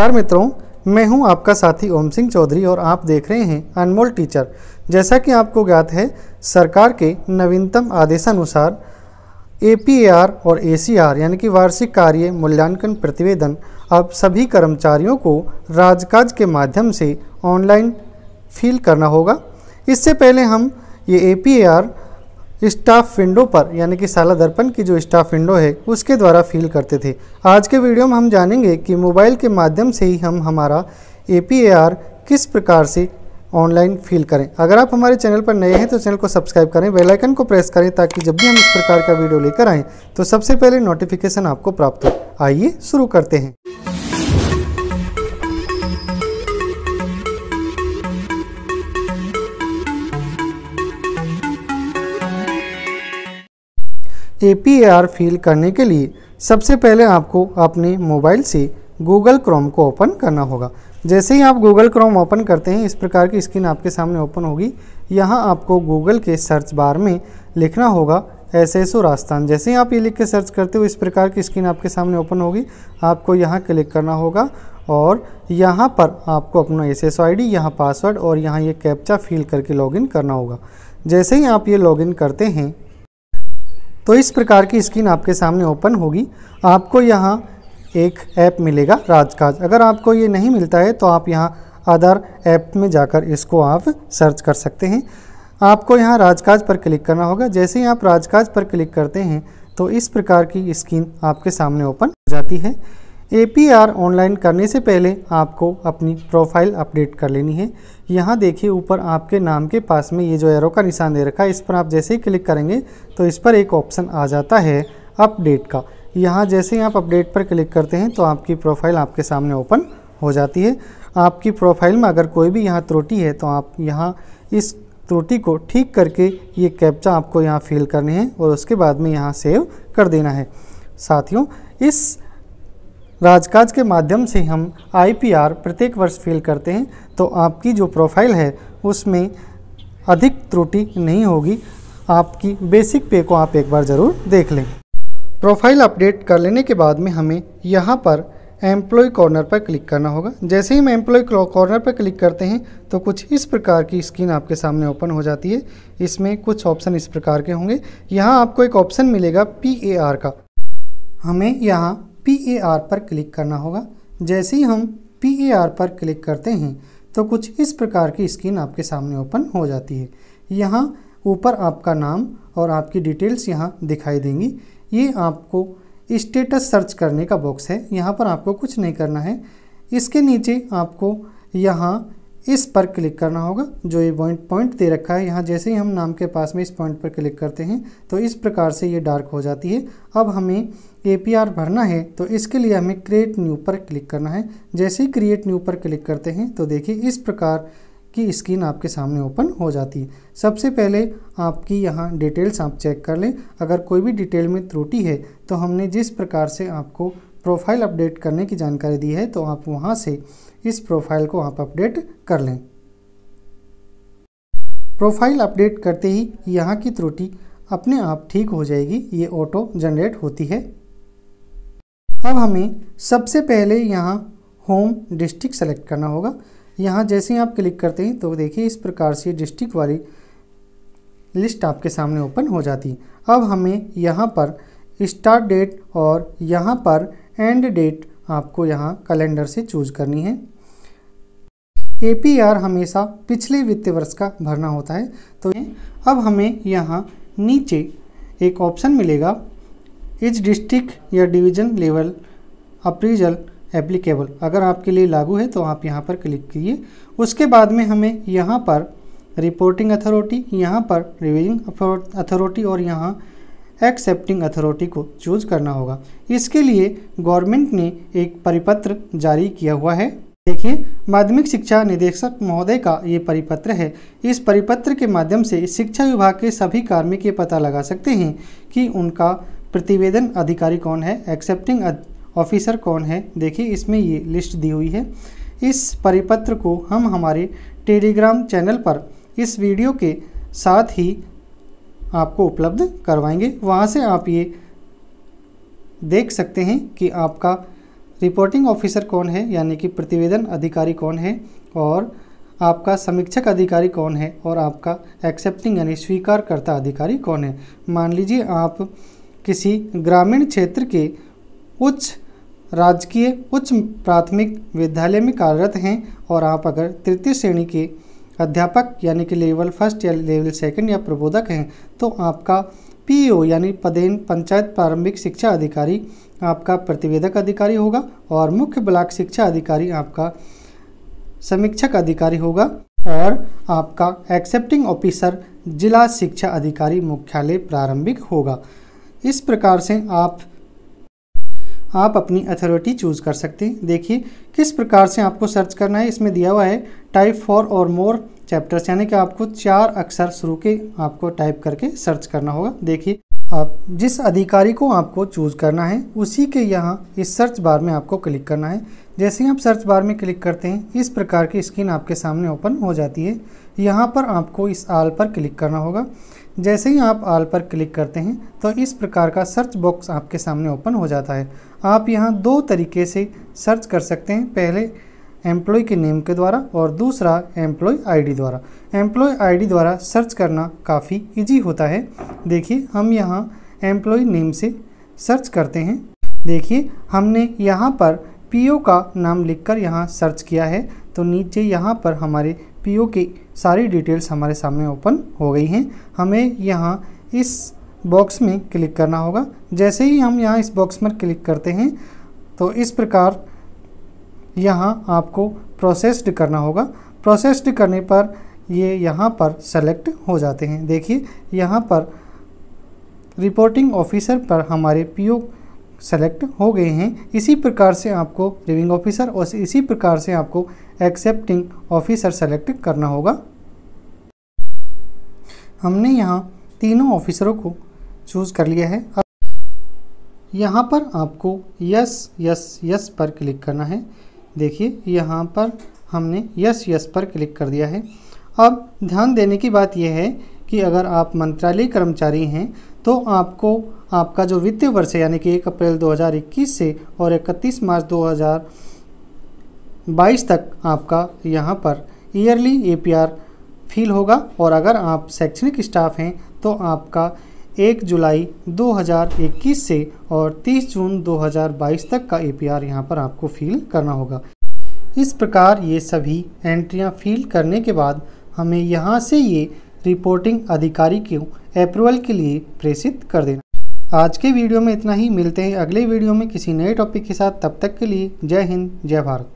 नमस्कार मित्रों मैं हूं आपका साथी ओम सिंह चौधरी और आप देख रहे हैं अनमोल टीचर जैसा कि आपको ज्ञात है सरकार के नवीनतम आदेशानुसार ए और ए यानी कि वार्षिक कार्य मूल्यांकन प्रतिवेदन अब सभी कर्मचारियों को राजकाज के माध्यम से ऑनलाइन फील करना होगा इससे पहले हम ये ए स्टाफ विंडो पर यानी कि साला दर्पण की जो स्टाफ विंडो है उसके द्वारा फील करते थे आज के वीडियो में हम जानेंगे कि मोबाइल के माध्यम से ही हम हमारा ए किस प्रकार से ऑनलाइन फील करें अगर आप हमारे चैनल पर नए हैं तो चैनल को सब्सक्राइब करें बेल आइकन को प्रेस करें ताकि जब भी हम इस प्रकार का वीडियो लेकर आएँ तो सबसे पहले नोटिफिकेशन आपको प्राप्त हो आइए शुरू करते हैं ए फिल करने के लिए सबसे पहले आपको अपने मोबाइल से गूगल क्रोम को ओपन करना होगा जैसे ही आप गूगल क्रोम ओपन करते हैं इस प्रकार की स्क्रीन आपके सामने ओपन होगी यहाँ आपको गूगल के सर्च बार में लिखना होगा एस एस ओ राजस्थान जैसे ही आप ये लिख के सर्च करते हो इस प्रकार की स्क्रीन आपके सामने ओपन होगी आपको यहाँ क्लिक करना होगा और यहाँ पर आपको अपना एस एस आई डी यहाँ पासवर्ड और यहाँ ये यह कैप्चा फिल करके लॉगिन करना होगा जैसे ही आप ये लॉगिन करते हैं तो इस प्रकार की स्क्रीन आपके सामने ओपन होगी आपको यहाँ एक ऐप मिलेगा राजकाज अगर आपको ये नहीं मिलता है तो आप यहाँ आधार ऐप में जाकर इसको आप सर्च कर सकते हैं आपको यहाँ राजकाज पर क्लिक करना होगा जैसे ही आप राजकाज पर क्लिक करते हैं तो इस प्रकार की स्क्रीन आपके सामने ओपन हो जाती है एपीआर ऑनलाइन करने से पहले आपको अपनी प्रोफाइल अपडेट कर लेनी है यहाँ देखिए ऊपर आपके नाम के पास में ये जो एरो का निशान दे रखा है इस पर आप जैसे ही क्लिक करेंगे तो इस पर एक ऑप्शन आ जाता है अपडेट का यहाँ जैसे ही आप अपडेट पर क्लिक करते हैं तो आपकी प्रोफाइल आपके सामने ओपन हो जाती है आपकी प्रोफाइल में अगर कोई भी यहाँ त्रुटि है तो आप यहाँ इस त्रुटि को ठीक करके ये कैप्चा आपको यहाँ फिल करने हैं और उसके बाद में यहाँ सेव कर देना है साथियों इस राजकाज के माध्यम से हम आईपीआर प्रत्येक वर्ष फिल करते हैं तो आपकी जो प्रोफाइल है उसमें अधिक त्रुटि नहीं होगी आपकी बेसिक पे को आप एक बार ज़रूर देख लें प्रोफाइल अपडेट कर लेने के बाद में हमें यहाँ पर एम्प्लॉय कॉर्नर पर क्लिक करना होगा जैसे ही हम एम्प्लॉय कॉर्नर पर क्लिक करते हैं तो कुछ इस प्रकार की स्क्रीन आपके सामने ओपन हो जाती है इसमें कुछ ऑप्शन इस प्रकार के होंगे यहाँ आपको एक ऑप्शन मिलेगा पी ए आर का हमें यहाँ पी ए आर पर क्लिक करना होगा जैसे ही हम पी ए आर पर क्लिक करते हैं तो कुछ इस प्रकार की स्क्रीन आपके सामने ओपन हो जाती है यहाँ ऊपर आपका नाम और आपकी डिटेल्स यहाँ दिखाई देंगी ये आपको स्टेटस सर्च करने का बॉक्स है यहाँ पर आपको कुछ नहीं करना है इसके नीचे आपको यहाँ इस पर क्लिक करना होगा जो ये पॉइंट पॉइंट दे रखा है यहाँ जैसे ही हम नाम के पास में इस पॉइंट पर क्लिक करते हैं तो इस प्रकार से ये डार्क हो जाती है अब हमें ए भरना है तो इसके लिए हमें क्रिएट न्यू पर क्लिक करना है जैसे ही क्रिएट न्यू पर क्लिक करते हैं तो देखिए इस प्रकार की स्क्रीन आपके सामने ओपन हो जाती है सबसे पहले आपकी यहाँ डिटेल्स आप चेक कर लें अगर कोई भी डिटेल में त्रुटि है तो हमने जिस प्रकार से आपको प्रोफाइल अपडेट करने की जानकारी दी है तो आप वहाँ से इस प्रोफाइल को आप अपडेट कर लें प्रोफाइल अपडेट करते ही यहाँ की त्रुटि अपने आप ठीक हो जाएगी ये ऑटो जनरेट होती है अब हमें सबसे पहले यहाँ होम डिस्ट्रिक्ट सेलेक्ट करना होगा यहाँ जैसे ही आप क्लिक करते हैं तो देखिए इस प्रकार से डिस्ट्रिक्ट वाली लिस्ट आपके सामने ओपन हो जाती है अब हमें यहाँ पर स्टार्ट डेट और यहाँ पर एंड डेट आपको यहाँ कैलेंडर से चूज करनी है एपीआर हमेशा पिछले वित्तीय वर्ष का भरना होता है तो अब हमें यहाँ नीचे एक ऑप्शन मिलेगा इज डिस्ट्रिक्ट या डिवीजन लेवल अप्रीजल एप्लीकेबल अगर आपके लिए लागू है तो आप यहाँ पर क्लिक कीजिए उसके बाद में हमें यहाँ पर रिपोर्टिंग अथॉरिटी यहाँ पर रिव्यूइंग अथॉरिटी और यहाँ एक्सेप्टिंग अथॉरिटी को चूज करना होगा इसके लिए गवर्नमेंट ने एक परिपत्र जारी किया हुआ है देखिए माध्यमिक शिक्षा निदेशक महोदय का ये परिपत्र है इस परिपत्र के माध्यम से शिक्षा विभाग के सभी कार्मिक ये पता लगा सकते हैं कि उनका प्रतिवेदन अधिकारी कौन है एक्सेप्टिंग ऑफिसर कौन है देखिए इसमें ये लिस्ट दी हुई है इस परिपत्र को हम हमारे टेलीग्राम चैनल पर इस वीडियो के साथ ही आपको उपलब्ध करवाएंगे वहाँ से आप ये देख सकते हैं कि आपका रिपोर्टिंग ऑफिसर कौन है यानी कि प्रतिवेदन अधिकारी कौन है और आपका समीक्षक अधिकारी कौन है और आपका एक्सेप्टिंग यानी स्वीकारकर्ता अधिकारी कौन है मान लीजिए आप किसी ग्रामीण क्षेत्र के उच्च राजकीय उच्च प्राथमिक विद्यालय में कार्यरत हैं और आप अगर तृतीय श्रेणी के अध्यापक यानी कि लेवल फर्स्ट या लेवल सेकंड या प्रबोधक हैं तो आपका पीओ यानी पदेन पंचायत प्रारंभिक शिक्षा अधिकारी आपका प्रतिवेदक अधिकारी होगा और मुख्य ब्लॉक शिक्षा अधिकारी आपका समीक्षक अधिकारी होगा और आपका एक्सेप्टिंग ऑफिसर जिला शिक्षा अधिकारी मुख्यालय प्रारंभिक होगा इस प्रकार से आप आप अपनी अथॉरिटी चूज़ कर सकते हैं देखिए किस प्रकार से आपको सर्च करना है इसमें दिया हुआ है टाइप फॉर और मोर चैप्टर्स यानी कि आपको चार अक्षर शुरू के आपको टाइप करके सर्च करना होगा देखिए आप जिस अधिकारी को आपको चूज़ करना है उसी के यहाँ इस सर्च बार में आपको क्लिक करना है जैसे ही आप सर्च बार में क्लिक करते हैं इस प्रकार की स्क्रीन आपके सामने ओपन हो जाती है यहाँ पर आपको इस आल पर क्लिक करना होगा जैसे ही आप आल पर क्लिक करते हैं तो इस प्रकार का सर्च बॉक्स आपके सामने ओपन हो जाता है आप यहाँ दो तरीके से सर्च कर सकते हैं पहले एम्प्लॉय के नेम के द्वारा और दूसरा एम्प्लॉय आईडी द्वारा एम्प्लॉय आईडी द्वारा सर्च करना काफ़ी इजी होता है देखिए हम यहाँ एम्प्लॉय नेम से सर्च करते हैं देखिए हमने यहाँ पर पीओ का नाम लिखकर यहाँ सर्च किया है तो नीचे यहाँ पर हमारे पीओ की सारी डिटेल्स हमारे सामने ओपन हो गई हैं हमें यहाँ इस बॉक्स में क्लिक करना होगा जैसे ही हम यहाँ इस बॉक्स में क्लिक करते हैं तो इस प्रकार यहाँ आपको प्रोसेस्ड करना होगा प्रोसेस्ड करने पर ये यहाँ पर सेलेक्ट हो जाते हैं देखिए यहाँ पर रिपोर्टिंग ऑफिसर पर हमारे पीओ सेलेक्ट हो गए हैं इसी प्रकार से आपको रिविंग ऑफिसर और इसी प्रकार से आपको एक्सेप्टिंग ऑफिसर सेलेक्ट करना होगा हमने यहाँ तीनों ऑफिसरों को चूज़ कर लिया है अब यहाँ पर आपको यस यस यस पर क्लिक करना है देखिए यहाँ पर हमने यस यस पर क्लिक कर दिया है अब ध्यान देने की बात यह है कि अगर आप मंत्रालय कर्मचारी हैं तो आपको आपका जो वित्तीय वर्ष है यानी कि एक अप्रैल 2021 से और 31 मार्च 2022 तक आपका यहाँ पर ईयरली एपीआर फील होगा और अगर आप शैक्षणिक स्टाफ हैं तो आपका एक जुलाई 2021 से और 30 जून 2022 तक का ए पी आर यहाँ पर आपको फिल करना होगा इस प्रकार ये सभी एंट्रियाँ फिल करने के बाद हमें यहाँ से ये रिपोर्टिंग अधिकारी को अप्रूवल के लिए प्रेषित कर देना आज के वीडियो में इतना ही मिलते हैं अगले वीडियो में किसी नए टॉपिक के साथ तब तक के लिए जय हिंद जय भारत